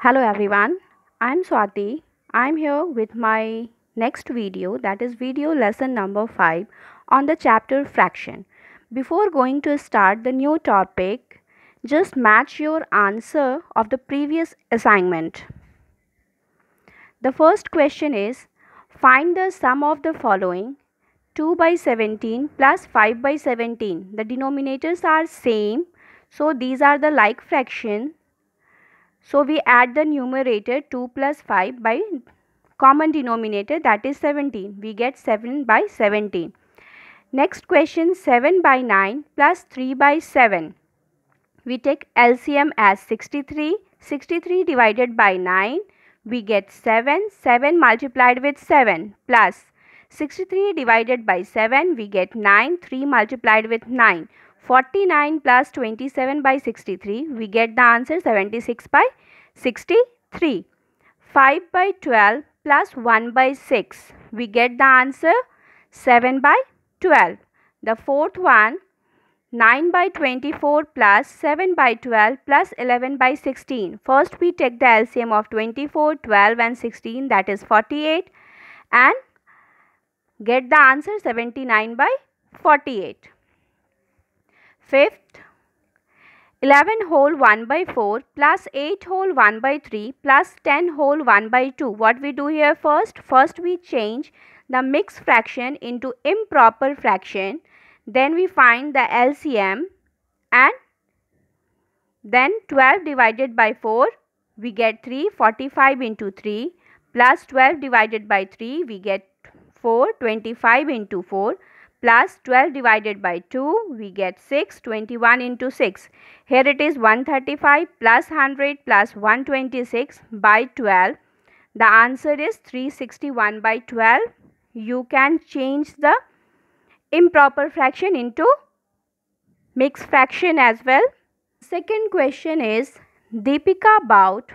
Hello everyone, I'm Swati. I'm here with my next video that is video lesson number 5 on the chapter fraction. Before going to start the new topic, just match your answer of the previous assignment. The first question is find the sum of the following 2 by 17 plus 5 by 17. The denominators are same so these are the like fraction so we add the numerator 2 plus 5 by common denominator that is 17. We get 7 by 17. Next question 7 by 9 plus 3 by 7. We take LCM as 63. 63 divided by 9 we get 7. 7 multiplied with 7 plus 63 divided by 7 we get 9. 3 multiplied with 9. 49 plus 27 by 63, we get the answer 76 by 63. 5 by 12 plus 1 by 6, we get the answer 7 by 12. The fourth one, 9 by 24 plus 7 by 12 plus 11 by 16. First we take the LCM of 24, 12 and 16 that is 48 and get the answer 79 by 48. Fifth, 11 whole 1 by 4 plus 8 whole 1 by 3 plus 10 whole 1 by 2. What we do here first? First we change the mixed fraction into improper fraction. Then we find the LCM and then 12 divided by 4 we get 3. 45 into 3 plus 12 divided by 3 we get 4. 25 into 4 plus 12 divided by 2 we get 6 21 into 6 here it is 135 plus 100 plus 126 by 12 the answer is 361 by 12 you can change the improper fraction into mixed fraction as well second question is deepika bought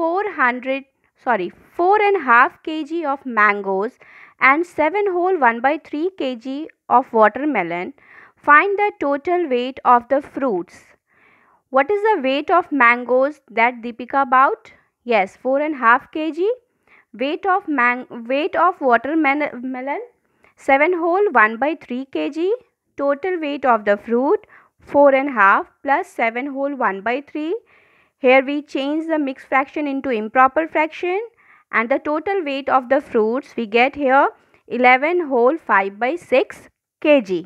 400 sorry 4 and half kg of mangoes and 7 whole 1 by 3 kg of watermelon, find the total weight of the fruits. What is the weight of mangoes that Deepika bought? Yes, half kg. Weight of man weight of watermelon 7 whole 1 by 3 kg. Total weight of the fruit Four and half 7 whole 1 by 3. Here we change the mixed fraction into improper fraction and the total weight of the fruits we get here 11 whole 5 by 6 kg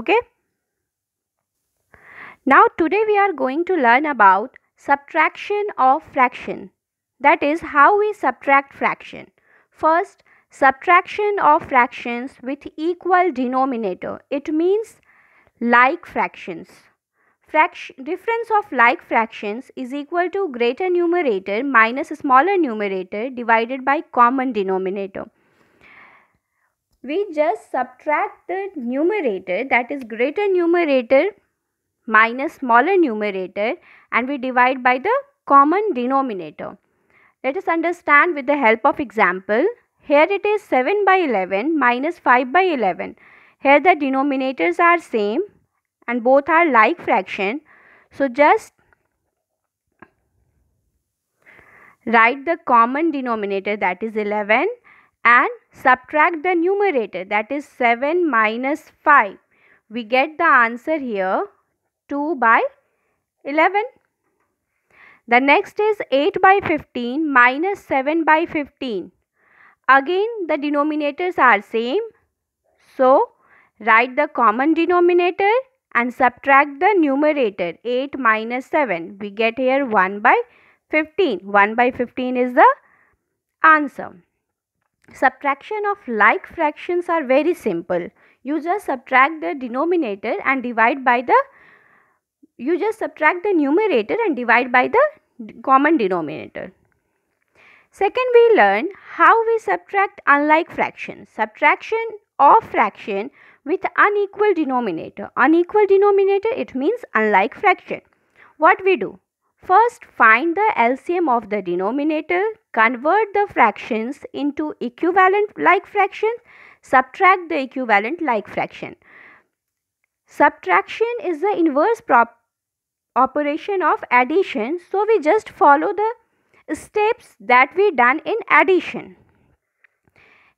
okay now today we are going to learn about subtraction of fraction that is how we subtract fraction first subtraction of fractions with equal denominator it means like fractions fraction, difference of like fractions is equal to greater numerator minus smaller numerator divided by common denominator. We just subtract the numerator that is greater numerator minus smaller numerator and we divide by the common denominator. Let us understand with the help of example. Here it is 7 by 11 minus 5 by 11. Here the denominators are same and both are like fraction so just write the common denominator that is 11 and subtract the numerator that is 7 minus 5 we get the answer here 2 by 11 the next is 8 by 15 minus 7 by 15 again the denominators are same so write the common denominator and subtract the numerator 8 minus 7. We get here 1 by 15. 1 by 15 is the answer. Subtraction of like fractions are very simple. You just subtract the denominator and divide by the you just subtract the numerator and divide by the common denominator. Second, we learn how we subtract unlike fractions. Subtraction or fraction with unequal denominator. Unequal denominator, it means unlike fraction. What we do? First, find the LCM of the denominator, convert the fractions into equivalent like fractions, subtract the equivalent like fraction. Subtraction is the inverse prop operation of addition. So, we just follow the steps that we done in addition.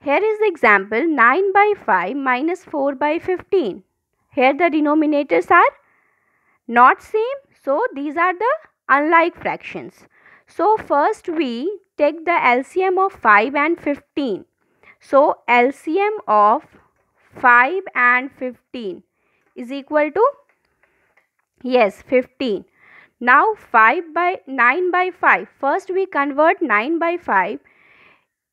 Here is the example 9 by 5 minus 4 by 15. Here the denominators are not same. So, these are the unlike fractions. So, first we take the LCM of 5 and 15. So, LCM of 5 and 15 is equal to yes 15 now 5 by 9 by 5 first we convert 9 by 5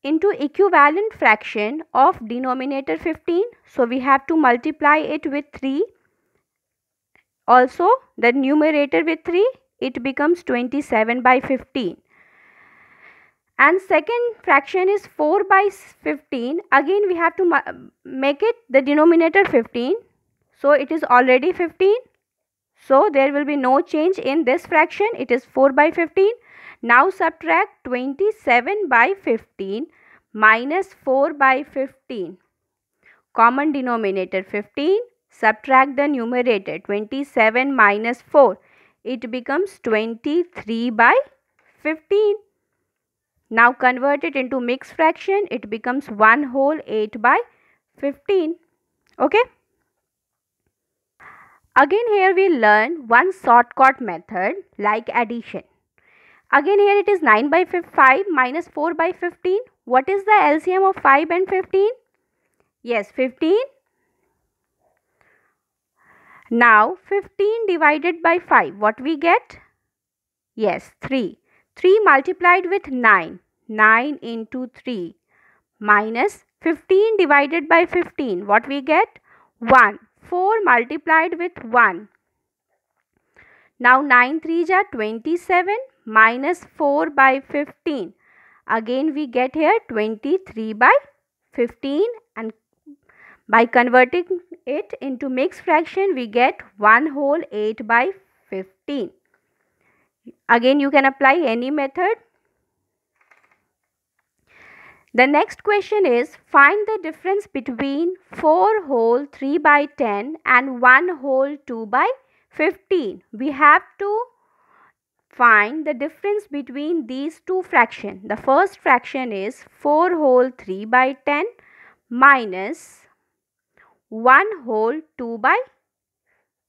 into equivalent fraction of denominator 15 so we have to multiply it with 3 also the numerator with 3 it becomes 27 by 15 and second fraction is 4 by 15 again we have to make it the denominator 15 so it is already 15 so there will be no change in this fraction it is 4 by 15 now subtract 27 by 15 minus 4 by 15. Common denominator 15. Subtract the numerator 27 minus 4. It becomes 23 by 15. Now convert it into mixed fraction. It becomes 1 whole 8 by 15. Okay. Again here we learn one shortcut method like addition. Again here it is 9 by 5 minus 4 by 15. What is the LCM of 5 and 15? Yes, 15. Now 15 divided by 5, what we get? Yes, 3. 3 multiplied with 9. 9 into 3 minus 15 divided by 15, what we get? 1. 4 multiplied with 1. Now 9 3s are 27 minus 4 by 15. Again we get here 23 by 15 and by converting it into mixed fraction we get 1 whole 8 by 15. Again you can apply any method. The next question is find the difference between 4 whole 3 by 10 and 1 whole 2 by 15. We have to find the difference between these two fractions. The first fraction is 4 whole 3 by 10 minus 1 whole 2 by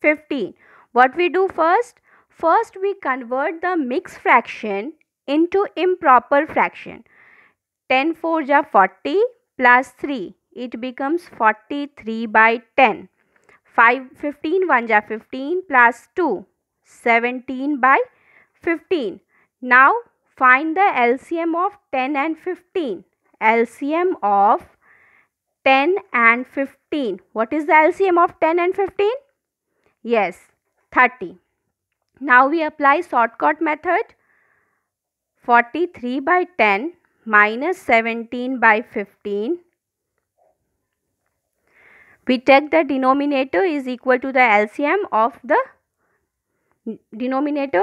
15. What we do first? First we convert the mixed fraction into improper fraction. 10 4 40 plus 3. It becomes 43 by 10. 5, 15 1 15 plus 2. 17 by 15. Now find the LCM of 10 and 15. LCM of 10 and 15. What is the LCM of 10 and 15? Yes, 30. Now we apply shortcut method. 43 by 10 minus 17 by 15. We take the denominator is equal to the LCM of the denominator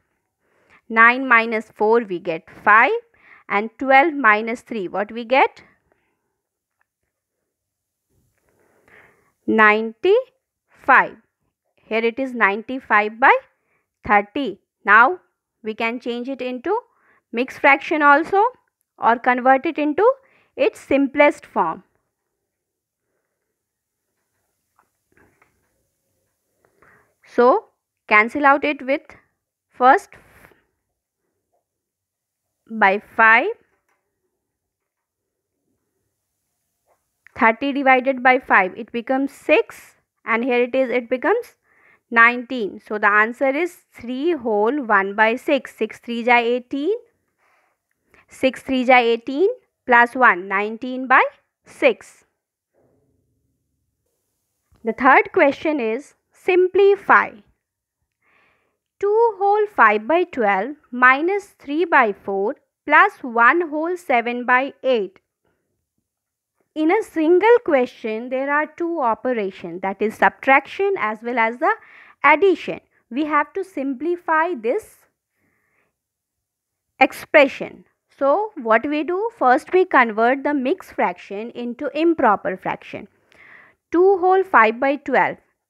9 minus 4 we get 5 and 12 minus 3 what we get 95 here it is 95 by 30 now we can change it into mixed fraction also or convert it into its simplest form so cancel out it with first by 5 30 divided by 5 it becomes 6 and here it is it becomes 19 so the answer is 3 whole 1 by 6 6 3 jai 18 6 3 jai 18 plus 1 19 by 6 the third question is simplify 2 whole 5 by 12 minus 3 by 4 plus 1 whole 7 by 8. In a single question, there are two operations that is subtraction as well as the addition. We have to simplify this expression. So, what we do? First, we convert the mixed fraction into improper fraction. 2 whole 5 by 12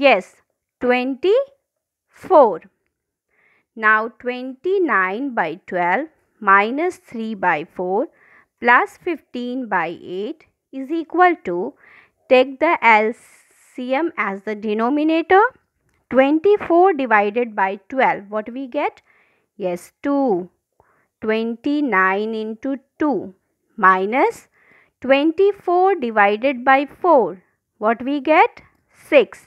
Yes, 24. Now 29 by 12 minus 3 by 4 plus 15 by 8 is equal to take the LCM as the denominator 24 divided by 12 what we get yes 2 29 into 2 minus 24 divided by 4 what we get 6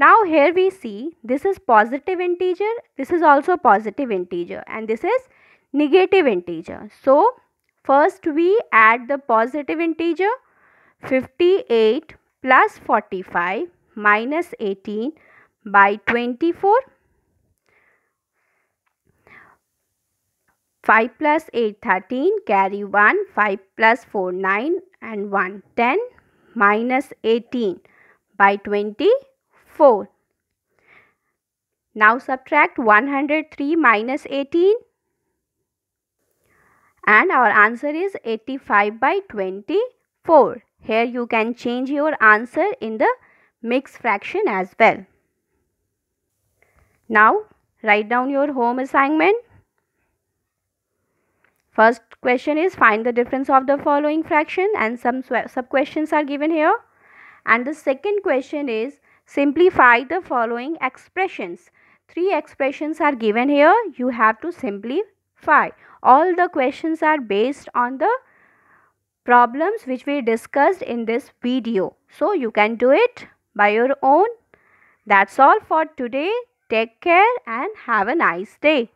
Now here we see this is positive integer, this is also positive integer and this is negative integer. So first we add the positive integer 58 plus 45 minus 18 by 24. 5 plus 8 13 carry 1 5 plus 4 9 and 1 10 minus 18 by 20 4. Now subtract 103 minus 18 and our answer is 85 by 24. Here you can change your answer in the mixed fraction as well. Now write down your home assignment. First question is find the difference of the following fraction and some sub questions are given here. And the second question is Simplify the following expressions. Three expressions are given here. You have to simplify. All the questions are based on the problems which we discussed in this video. So you can do it by your own. That's all for today. Take care and have a nice day.